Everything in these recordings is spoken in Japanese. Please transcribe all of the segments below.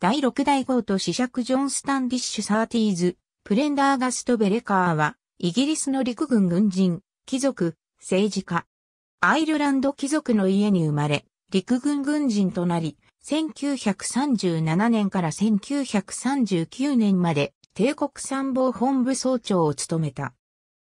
第6代号と子爵ジョン・スタンディッシュ・サーティーズ、プレンダーガスト・ベレカーは、イギリスの陸軍軍人、貴族、政治家。アイルランド貴族の家に生まれ、陸軍軍人となり、1937年から1939年まで帝国参謀本部総長を務めた。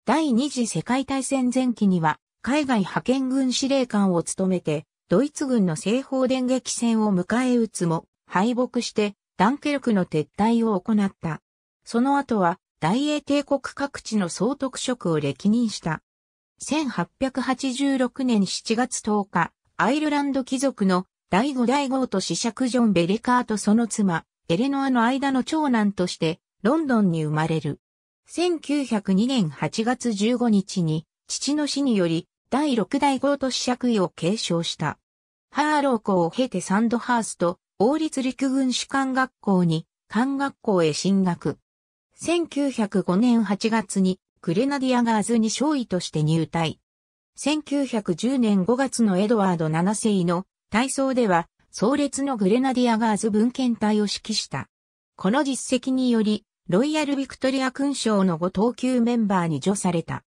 第二次世界大戦前期には海外派遣軍司令官を務めて、ドイツ軍の西方電撃戦を迎え撃つも、敗北してダンケルクの撤退を行った。その後は大英帝国各地の総督職を歴任した。1886年7月10日、アイルランド貴族の第五代号と子爵ジョン・ベリカーとその妻、エレノアの間の長男としてロンドンに生まれる。1902年8月15日に父の死により第六代号と子爵位を継承した。ハーロー校を経てサンドハースト、王立陸軍士官学校に、官学校へ進学。1905年8月に、グレナディアガーズに少尉として入隊。1910年5月のエドワード7世の体操では、壮烈のグレナディアガーズ文献隊を指揮した。この実績により、ロイヤル・ビクトリア勲章の5等級メンバーに助された。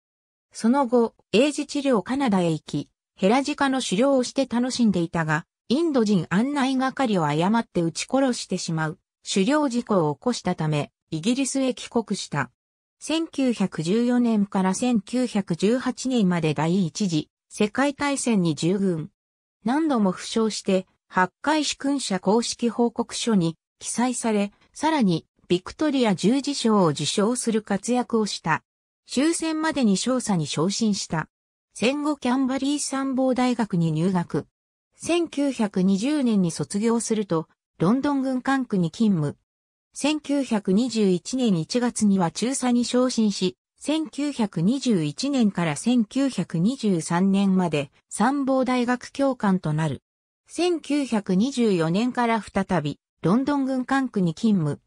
その後、英字治療カナダへ行き、ヘラジカの狩猟をして楽しんでいたが、インド人案内係を誤って撃ち殺してしまう、狩猟事故を起こしたため、イギリスへ帰国した。1914年から1918年まで第一次世界大戦に従軍。何度も負傷して、八海市君者公式報告書に記載され、さらにビクトリア十字章を受賞する活躍をした。終戦までに少佐に昇進した。戦後キャンバリー参謀大学に入学。1920年に卒業すると、ロンドン軍管区に勤務。1921年1月には中佐に昇進し、1921年から1923年まで参謀大学教官となる。1924年から再びロンドン軍管区に勤務。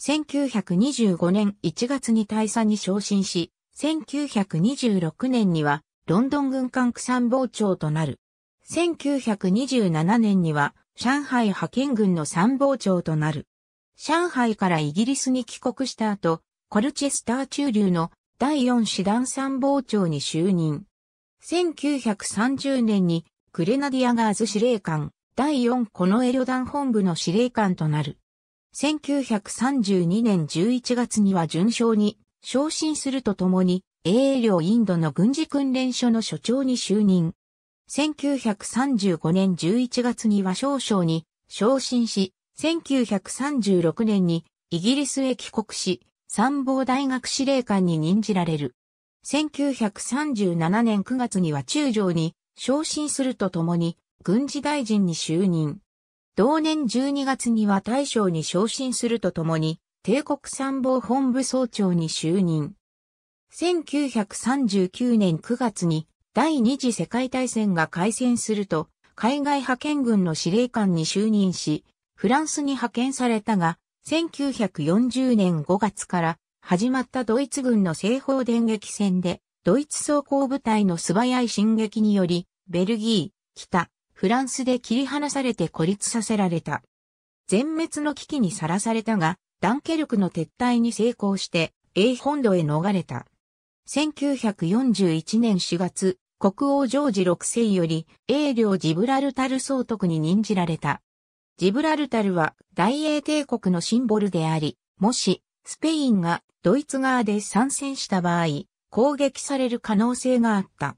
1925年1月に大佐に昇進し、1926年にはロンドン軍管区参謀長となる。1927年には上海派遣軍の参謀長となる。上海からイギリスに帰国した後、コルチェスター中流の第4師団参謀長に就任。1930年にグレナディアガーズ司令官、第4コノエ旅団本部の司令官となる。1932年11月には順将に昇進するとともに、英領インドの軍事訓練所の所長に就任。1935年11月に和少々に昇進し、1936年にイギリスへ帰国し、参謀大学司令官に任じられる。1937年9月には中将に昇進するとともに軍事大臣に就任。同年12月には大将に昇進するとともに帝国参謀本部総長に就任。1939年9月に第二次世界大戦が開戦すると、海外派遣軍の司令官に就任し、フランスに派遣されたが、1940年5月から始まったドイツ軍の西方電撃戦で、ドイツ装甲部隊の素早い進撃により、ベルギー、北、フランスで切り離されて孤立させられた。全滅の危機にさらされたが、ダンケルクの撤退に成功して、英本土へ逃れた。1941年4月、国王ジョージ6世より、英領ジブラルタル総督に任じられた。ジブラルタルは大英帝国のシンボルであり、もし、スペインがドイツ側で参戦した場合、攻撃される可能性があった。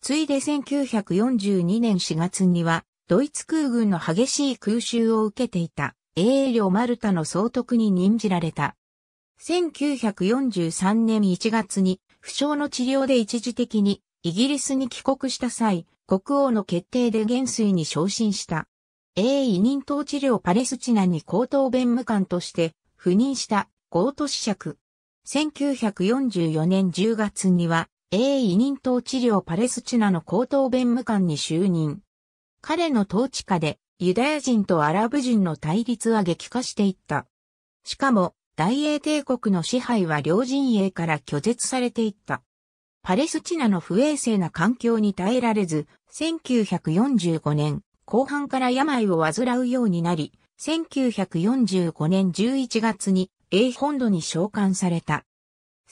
ついで1942年4月には、ドイツ空軍の激しい空襲を受けていた、英領マルタの総督に任じられた。1943年1月に負傷の治療で一時的にイギリスに帰国した際、国王の決定で元帥に昇進した。英移民統治領パレスチナに高等弁務官として赴任したゴート子爵。1944年10月には英移民統治領パレスチナの高等弁務官に就任。彼の統治下でユダヤ人とアラブ人の対立は激化していった。しかも、大英帝国の支配は両陣営から拒絶されていった。パレスチナの不衛生な環境に耐えられず、1945年後半から病を患うようになり、1945年11月に英本土に召喚された。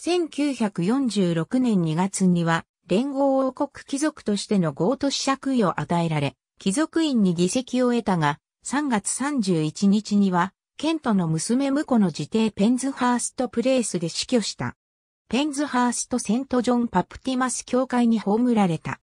1946年2月には、連合王国貴族としての強都ト子爵位を与えられ、貴族院に議席を得たが、3月31日には、ケントの娘婿の自邸ペンズハーストプレイスで死去した。ペンズハーストセントジョン・パプティマス教会に葬られた。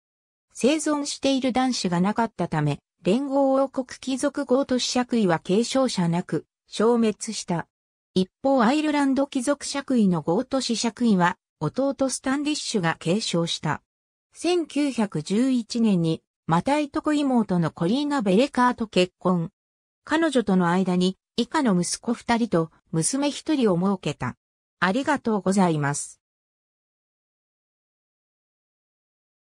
生存している男子がなかったため、連合王国貴族ゴート爵位は継承者なく、消滅した。一方アイルランド貴族爵位のゴート爵位は、弟スタンディッシュが継承した。1911年に、マタイトコ妹のコリーナ・ベレカーと結婚。彼女との間に以下の息子二人と娘一人を設けた。ありがとうございます。